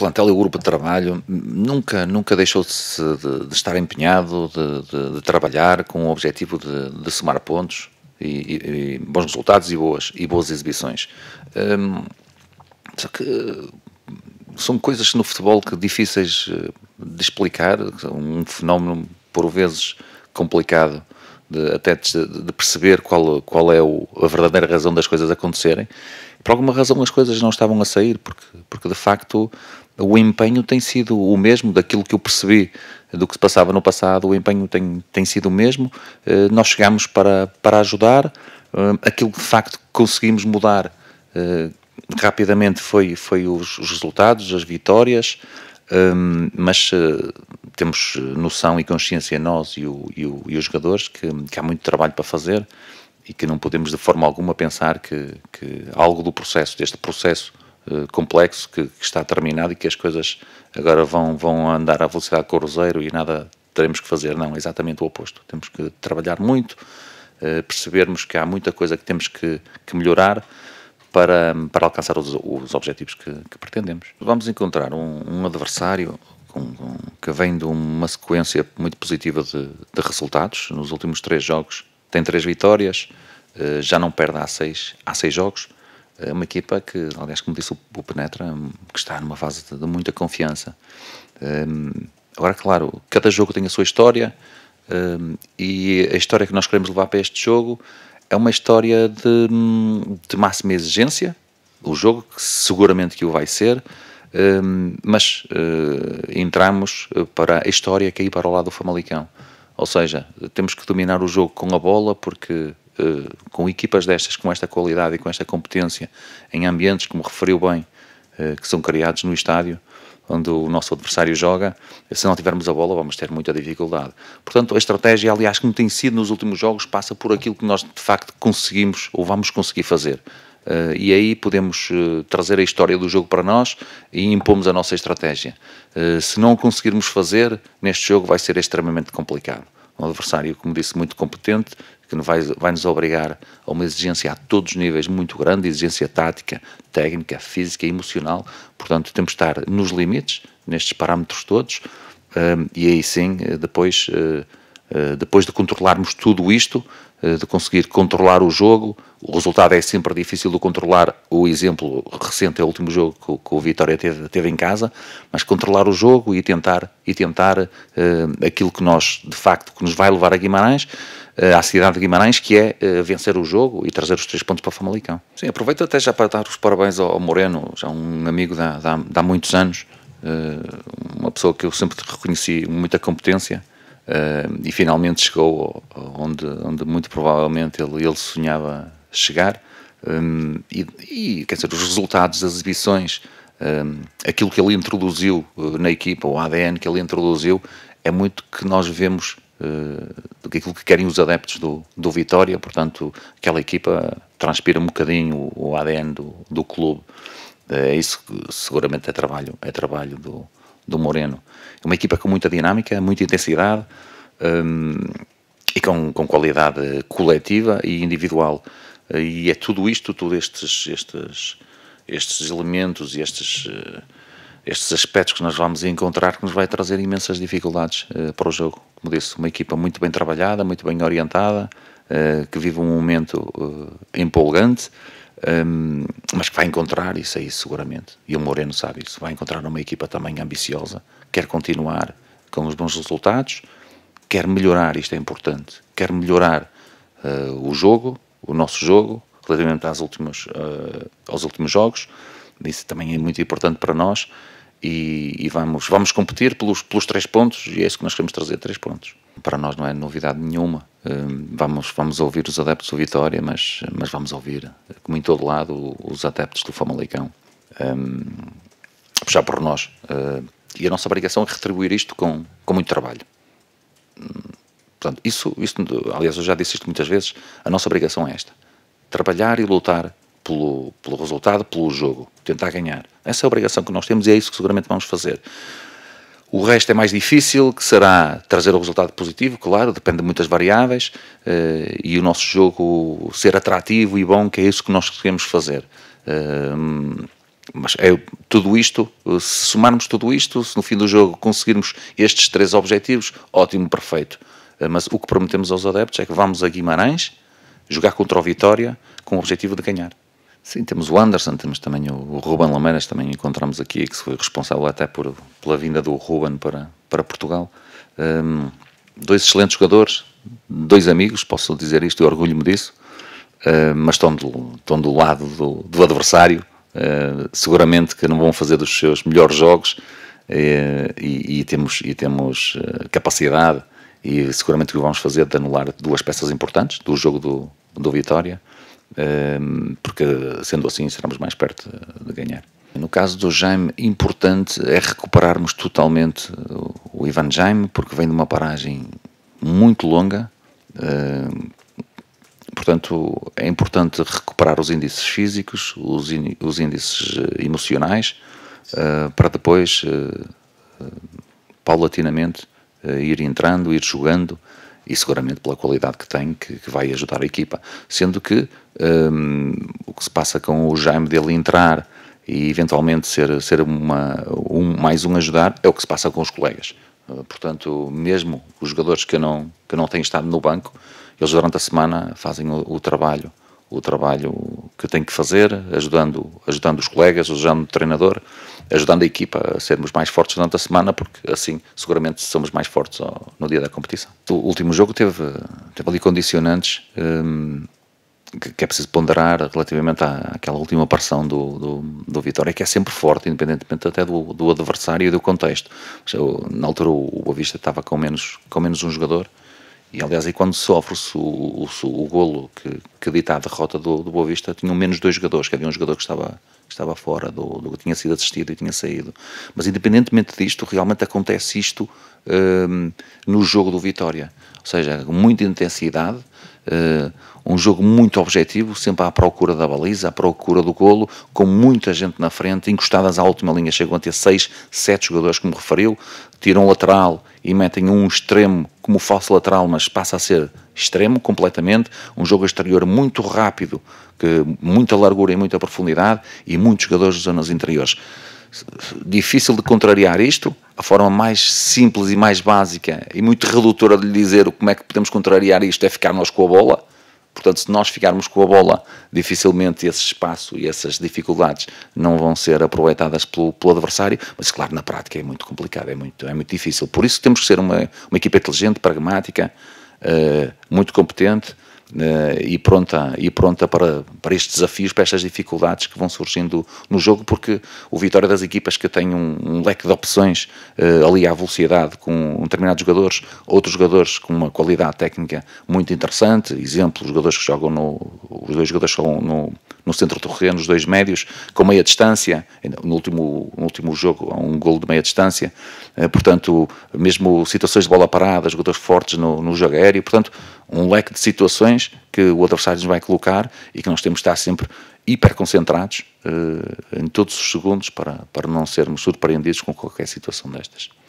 plantel e o grupo de trabalho nunca, nunca deixou de, de, de estar empenhado, de, de, trabalhar com o objetivo de, somar pontos e, e, e, bons resultados e boas, e boas exibições. Hum, só que hum, são coisas no futebol que difíceis eh, de explicar, um fenómeno por vezes complicado de, até de, de, perceber qual, qual é o, a verdadeira razão das coisas acontecerem. Por alguma razão as coisas não estavam a sair, porque, porque de facto o empenho tem sido o mesmo daquilo que eu percebi do que se passava no passado, o empenho tem, tem sido o mesmo. Eh, nós chegamos para, para ajudar, eh, aquilo que de facto conseguimos mudar eh, rapidamente foi, foi os, resultados, as vitórias, ehm, mas temos noção e consciência nós e, o, e, o, e os jogadores que, que há muito trabalho para fazer e que não podemos de forma alguma pensar que, que algo do processo, deste processo eh, complexo que, que, está terminado e que as coisas agora vão, vão andar à velocidade cruzeiro e nada teremos que fazer. Não, é exatamente o oposto. Temos que trabalhar muito, eh, percebermos que há muita coisa que temos que, que melhorar para, para alcançar os, os objetivos que, que pretendemos. Vamos encontrar um, um adversário com, com, que vem de uma sequência muito positiva de, de resultados. Nos últimos três jogos tem três vitórias, eh, já não perde há seis, há seis jogos é uma equipa que, aliás, como disse o Penetra, que está numa fase de, muita confiança. Um, ehm, agora, claro, cada jogo tem a sua história um, ehm, e a história que nós queremos levar para este jogo é uma história de, de máxima exigência, o jogo, que seguramente que o vai ser, um, ehm, mas uh, entramos eh, para a história que é ir para o lado do Famalicão. Ou seja, temos que dominar o jogo com a bola, porque eh, com equipas destas, com esta qualidade e com esta competência, em ambientes, como referiu bem, eh, que são criados no estádio, onde o nosso adversário joga, se não tivermos a bola vamos ter muita dificuldade. Portanto, a estratégia, aliás, como tem sido nos últimos jogos, passa por aquilo que nós de facto conseguimos ou vamos conseguir fazer. Uh, e aí podemos uh, trazer a história do jogo para nós e impomos a nossa estratégia. Uh, se não conseguirmos fazer, neste jogo vai ser extremamente complicado. Um adversário, como disse, muito competente, que vai, vai nos obrigar a uma exigência a todos os níveis muito grande, exigência tática, técnica, física, emocional. Portanto, temos de estar nos limites, nestes parâmetros todos, eh, e aí sim, eh, depois eh, eh, depois de controlarmos tudo isto, eh, de conseguir controlar o jogo, o resultado é sempre difícil de controlar. O exemplo recente é o último jogo que, o Vitória teve, teve em casa, mas controlar o jogo e tentar e tentar eh, aquilo que nós de facto que nos vai levar a Guimarães, à cidade de Guimarães, que é vencer o jogo e trazer os três pontos para o Famalicão. Sim, aproveito até já para dar os parabéns ao, Moreno, já um amigo de, há muitos anos, uma pessoa que eu sempre reconheci muita competência uh, e finalmente chegou onde, onde muito provavelmente ele, ele sonhava chegar. Um, e, e, quer dizer, os resultados das exibições, um, aquilo que ele introduziu eh, na equipa, o ADN que ele introduziu, é muito que nós vemos eh, do que aquilo que querem os adeptos do, do Vitória, portanto, aquela equipa transpira um bocadinho o, o ADN do, do clube. Eh, é isso que seguramente é trabalho, é trabalho do, do Moreno. É uma equipa com muita dinâmica, muita intensidade um, e com, com qualidade coletiva e individual. E é tudo isto, todos estes, estes, estes elementos e estes, eh, estes aspectos que nós vamos encontrar que nos vai trazer imensas dificuldades uh, para o jogo. Como disse, uma equipa muito bem trabalhada, muito bem orientada, uh, que vive um momento uh, empolgante um, mas que vai encontrar isso aí seguramente, e o Moreno sabe isso, vai encontrar uma equipa também ambiciosa, quer continuar com os bons resultados, quer melhorar, isto é importante, quer melhorar uh, o jogo, o nosso jogo, relativamente às últimas, uh, aos últimos jogos, isso também é muito importante para nós, e, e vamos, vamos competir pelos, pelos três pontos, e é isso que nós queremos trazer, três pontos para nós não é novidade nenhuma. Hum, vamos, vamos ouvir os adeptos do Vitória, mas, mas vamos ouvir, eh, como em todo lado, os adeptos do Famalicão. Um, puxar por nós. Eh, e a nossa obrigação é retribuir isto com, com muito trabalho. Hum, portanto, isso, isso, aliás, eu já disse isto muitas vezes, a nossa obrigação é esta. Trabalhar e lutar pelo, pelo resultado, pelo jogo, tentar ganhar. Essa é a obrigação que nós temos e é isso que seguramente vamos fazer. O resto é mais difícil, que será trazer o resultado positivo, claro, depende de muitas variáveis eh, e o nosso jogo ser atrativo e bom, que é isso que nós queremos fazer. Eh, mas é tudo isto, eh, se somarmos tudo isto, se no fim do jogo conseguirmos estes três objetivos, ótimo, perfeito. Mas o que prometemos aos adeptos é que vamos a Guimarães jogar contra o Vitória com o objetivo de ganhar. Sim, temos o Anderson, temos também o, Ruben Lameiras, também encontramos aqui, que foi responsável até por, pela vinda do Ruben para, para Portugal. Um, dois excelentes jogadores, dois amigos, posso dizer isto e orgulho-me disso, hum, mas estão do, estão do lado do, do adversário, uh, seguramente que não vão fazer dos seus melhores jogos uh, e, e, temos, e temos capacidade e seguramente que vamos fazer de anular duas peças importantes do jogo do, do Vitória porque sendo assim estaremos mais perto de ganhar. No caso do Jaime, importante é recuperarmos totalmente o Ivan Jaime, porque vem de uma paragem muito longa, portanto é importante recuperar os índices físicos, os, os índices eh, emocionais, eh, para depois, eh, paulatinamente, ir entrando, ir jogando, e seguramente pela qualidade que tem, que, que vai ajudar a equipa. Sendo que um, o que se passa com o Jaime dele entrar e eventualmente ser, ser uma, um, mais um ajudar é o que se passa com os colegas. Eh, portanto, mesmo os jogadores que não, que não têm estado no banco, eles durante a semana fazem o, o trabalho o trabalho que tem tenho que fazer, ajudando, ajudando os colegas, ajudando o treinador, ajudando a equipa a sermos mais fortes durante a semana, porque assim seguramente somos mais fortes no dia da competição. O último jogo teve, teve ali condicionantes hum, que, que, é preciso ponderar relativamente à, àquela última aparição do, do, do, Vitória, que é sempre forte, independentemente até do, do adversário e do contexto. na altura o Boa Vista estava com menos, com menos um jogador e aliás, e quando sofre-se o, o, o, golo que, que dita a derrota do, do Boa Vista, tinham menos dois jogadores, que havia um jogador que estava, que estava fora do, do que tinha sido assistido e tinha saído. Mas independentemente disto, realmente acontece isto hum, no jogo do Vitória. Ou seja, com muita intensidade, hum, um jogo muito objetivo, sempre à procura da baliza, à procura do golo, com muita gente na frente, encostadas à última linha. Chegam a ter seis, sete jogadores, como referiu, tiram um lateral e metem um extremo como falso lateral, mas passa a ser extremo completamente, um jogo exterior muito rápido, que muita largura e muita profundidade e muitos jogadores de zonas interiores. Difícil de contrariar isto, a forma mais simples e mais básica e muito redutora de lhe dizer como é que podemos contrariar isto é ficar nós com a bola, Portanto, se nós ficarmos com a bola, dificilmente esse espaço e essas dificuldades não vão ser aproveitadas pelo, pelo adversário, mas claro, na prática é muito complicado, é muito, é muito difícil. Por isso temos que ser uma, uma equipa inteligente, pragmática, uh, muito competente, eh, e pronta, e pronta para, para estes desafios, para estas dificuldades que vão surgindo no jogo, porque o Vitória é das equipas que tem um, um leque de opções uh, ali à velocidade com um determinados jogadores, outros jogadores com uma qualidade técnica muito interessante, exemplo, os jogadores que jogam no, os dois jogadores que jogam no, no centro do terreno, os dois médios, com meia distância, no último, no último jogo, um gol de meia distância, eh, portanto, mesmo situações de bola parada, jogadores fortes no, no jogo aéreo, portanto, um leque de situações que o adversário nos vai colocar e que nós temos de estar sempre hiperconcentrados concentrados eh, em todos os segundos para, para não sermos surpreendidos com qualquer situação destas.